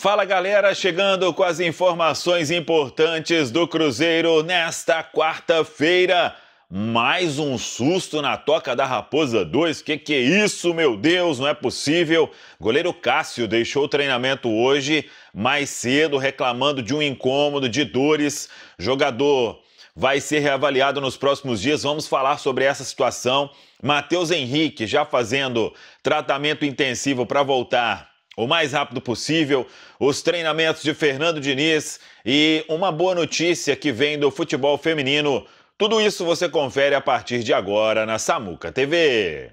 Fala galera, chegando com as informações importantes do Cruzeiro nesta quarta-feira. Mais um susto na toca da Raposa 2. Que que é isso, meu Deus? Não é possível. Goleiro Cássio deixou o treinamento hoje mais cedo, reclamando de um incômodo, de dores. Jogador vai ser reavaliado nos próximos dias. Vamos falar sobre essa situação. Matheus Henrique já fazendo tratamento intensivo para voltar o mais rápido possível os treinamentos de Fernando Diniz e uma boa notícia que vem do futebol feminino. Tudo isso você confere a partir de agora na Samuca TV.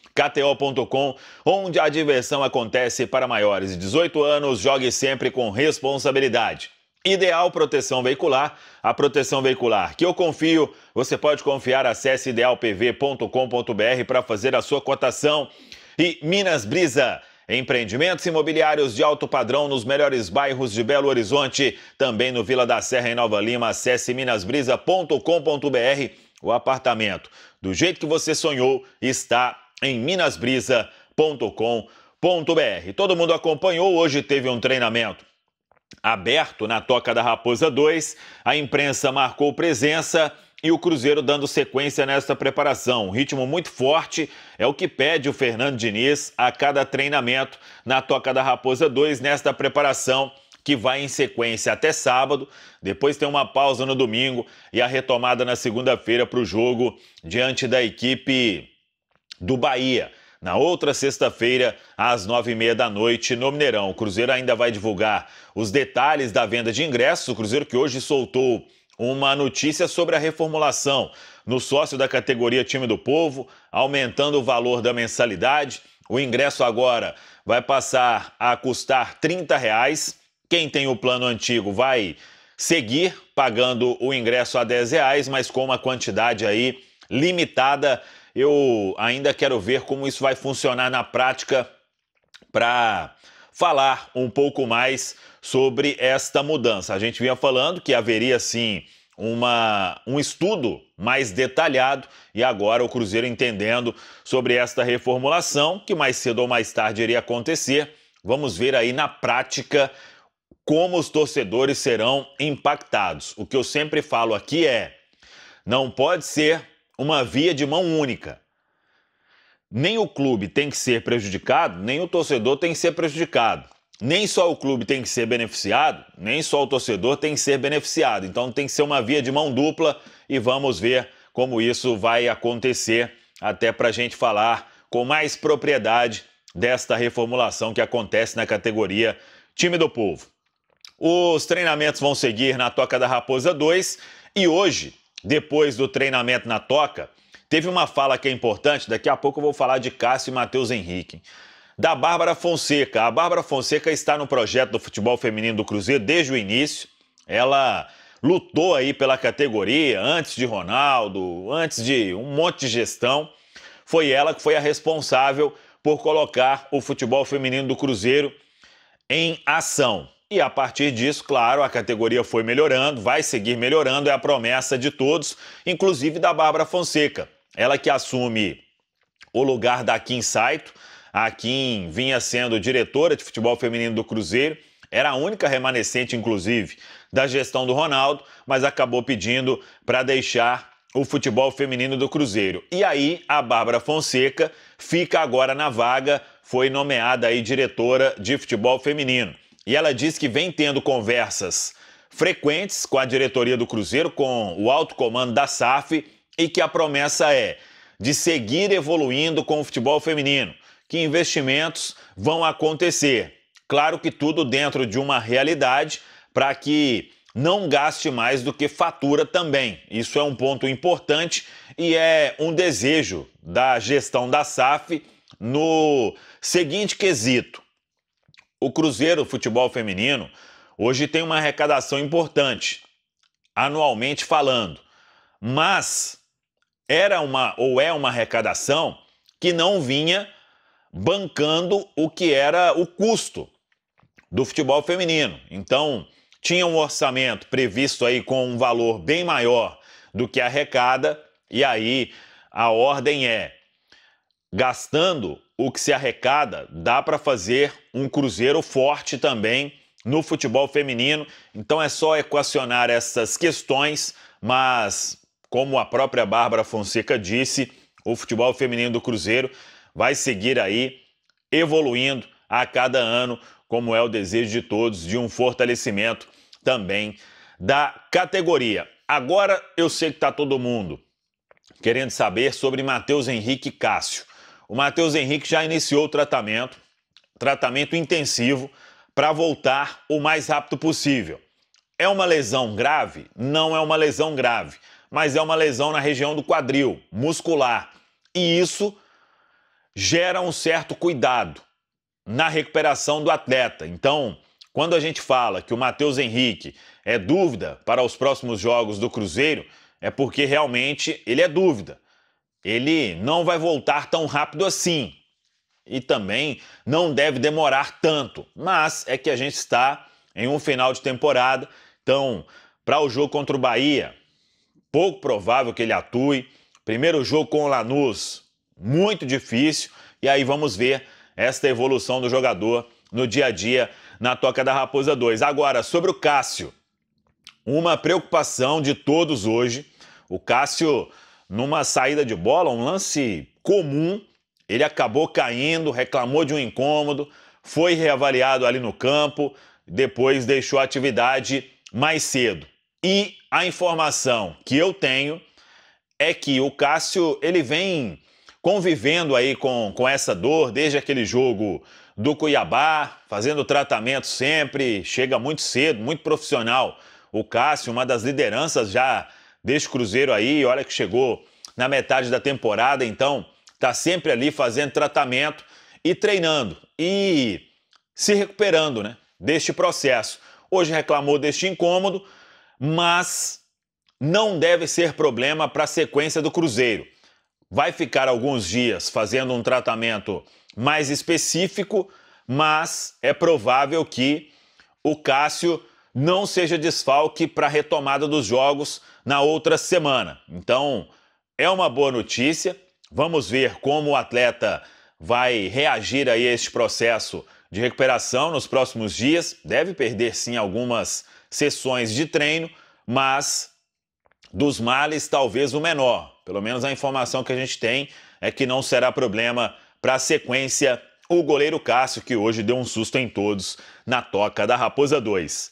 KTO.com, onde a diversão acontece para maiores de 18 anos, jogue sempre com responsabilidade. Ideal Proteção Veicular, a proteção veicular que eu confio, você pode confiar, acesse idealpv.com.br para fazer a sua cotação. E Minas Brisa, empreendimentos imobiliários de alto padrão nos melhores bairros de Belo Horizonte, também no Vila da Serra em Nova Lima, acesse minasbrisa.com.br. O apartamento, do jeito que você sonhou, está em minasbrisa.com.br. Todo mundo acompanhou, hoje teve um treinamento aberto na Toca da Raposa 2, a imprensa marcou presença e o Cruzeiro dando sequência nesta preparação. Um ritmo muito forte é o que pede o Fernando Diniz a cada treinamento na Toca da Raposa 2 nesta preparação que vai em sequência até sábado, depois tem uma pausa no domingo e a retomada na segunda-feira para o jogo diante da equipe do Bahia. Na outra sexta-feira, às nove e meia da noite, no Mineirão. O Cruzeiro ainda vai divulgar os detalhes da venda de ingressos. O Cruzeiro que hoje soltou uma notícia sobre a reformulação no sócio da categoria Time do Povo, aumentando o valor da mensalidade. O ingresso agora vai passar a custar R$ reais. Quem tem o plano antigo vai seguir pagando o ingresso a R$ reais, mas com uma quantidade aí limitada eu ainda quero ver como isso vai funcionar na prática para falar um pouco mais sobre esta mudança. A gente vinha falando que haveria sim uma, um estudo mais detalhado e agora o Cruzeiro entendendo sobre esta reformulação, que mais cedo ou mais tarde iria acontecer. Vamos ver aí na prática como os torcedores serão impactados. O que eu sempre falo aqui é: não pode ser uma via de mão única. Nem o clube tem que ser prejudicado, nem o torcedor tem que ser prejudicado. Nem só o clube tem que ser beneficiado, nem só o torcedor tem que ser beneficiado. Então tem que ser uma via de mão dupla e vamos ver como isso vai acontecer até para a gente falar com mais propriedade desta reformulação que acontece na categoria Time do Povo. Os treinamentos vão seguir na Toca da Raposa 2 e hoje depois do treinamento na toca, teve uma fala que é importante, daqui a pouco eu vou falar de Cássio e Matheus Henrique. Da Bárbara Fonseca. A Bárbara Fonseca está no projeto do futebol feminino do Cruzeiro desde o início. Ela lutou aí pela categoria antes de Ronaldo, antes de um monte de gestão. Foi ela que foi a responsável por colocar o futebol feminino do Cruzeiro em ação. E a partir disso, claro, a categoria foi melhorando, vai seguir melhorando, é a promessa de todos, inclusive da Bárbara Fonseca. Ela que assume o lugar da Kim Saito. A Kim vinha sendo diretora de futebol feminino do Cruzeiro, era a única remanescente, inclusive, da gestão do Ronaldo, mas acabou pedindo para deixar o futebol feminino do Cruzeiro. E aí a Bárbara Fonseca fica agora na vaga, foi nomeada aí diretora de futebol feminino. E ela diz que vem tendo conversas frequentes com a diretoria do Cruzeiro, com o alto comando da SAF, e que a promessa é de seguir evoluindo com o futebol feminino, que investimentos vão acontecer. Claro que tudo dentro de uma realidade para que não gaste mais do que fatura também. Isso é um ponto importante e é um desejo da gestão da SAF no seguinte quesito: o Cruzeiro Futebol Feminino hoje tem uma arrecadação importante, anualmente falando, mas era uma ou é uma arrecadação que não vinha bancando o que era o custo do futebol feminino. Então, tinha um orçamento previsto aí com um valor bem maior do que arrecada, e aí a ordem é gastando o que se arrecada, dá para fazer um cruzeiro forte também no futebol feminino. Então é só equacionar essas questões, mas como a própria Bárbara Fonseca disse, o futebol feminino do Cruzeiro vai seguir aí evoluindo a cada ano, como é o desejo de todos de um fortalecimento também da categoria. Agora eu sei que está todo mundo querendo saber sobre Matheus Henrique Cássio. O Matheus Henrique já iniciou o tratamento, tratamento intensivo, para voltar o mais rápido possível. É uma lesão grave? Não é uma lesão grave, mas é uma lesão na região do quadril, muscular. E isso gera um certo cuidado na recuperação do atleta. Então, quando a gente fala que o Matheus Henrique é dúvida para os próximos jogos do Cruzeiro, é porque realmente ele é dúvida ele não vai voltar tão rápido assim. E também não deve demorar tanto. Mas é que a gente está em um final de temporada. Então, para o jogo contra o Bahia, pouco provável que ele atue. Primeiro jogo com o Lanús, muito difícil. E aí vamos ver esta evolução do jogador no dia a dia na Toca da Raposa 2. Agora, sobre o Cássio. Uma preocupação de todos hoje. O Cássio numa saída de bola, um lance comum, ele acabou caindo, reclamou de um incômodo, foi reavaliado ali no campo, depois deixou a atividade mais cedo. E a informação que eu tenho é que o Cássio ele vem convivendo aí com, com essa dor desde aquele jogo do Cuiabá, fazendo tratamento sempre, chega muito cedo, muito profissional. O Cássio, uma das lideranças já desse Cruzeiro aí. Olha que chegou na metade da temporada, então tá sempre ali fazendo tratamento e treinando e se recuperando, né, deste processo. Hoje reclamou deste incômodo, mas não deve ser problema para a sequência do Cruzeiro. Vai ficar alguns dias fazendo um tratamento mais específico, mas é provável que o Cássio não seja desfalque para a retomada dos jogos na outra semana. Então, é uma boa notícia. Vamos ver como o atleta vai reagir a este processo de recuperação nos próximos dias. Deve perder sim algumas sessões de treino, mas dos males talvez o menor. Pelo menos a informação que a gente tem é que não será problema para a sequência o goleiro Cássio, que hoje deu um susto em todos na toca da Raposa 2.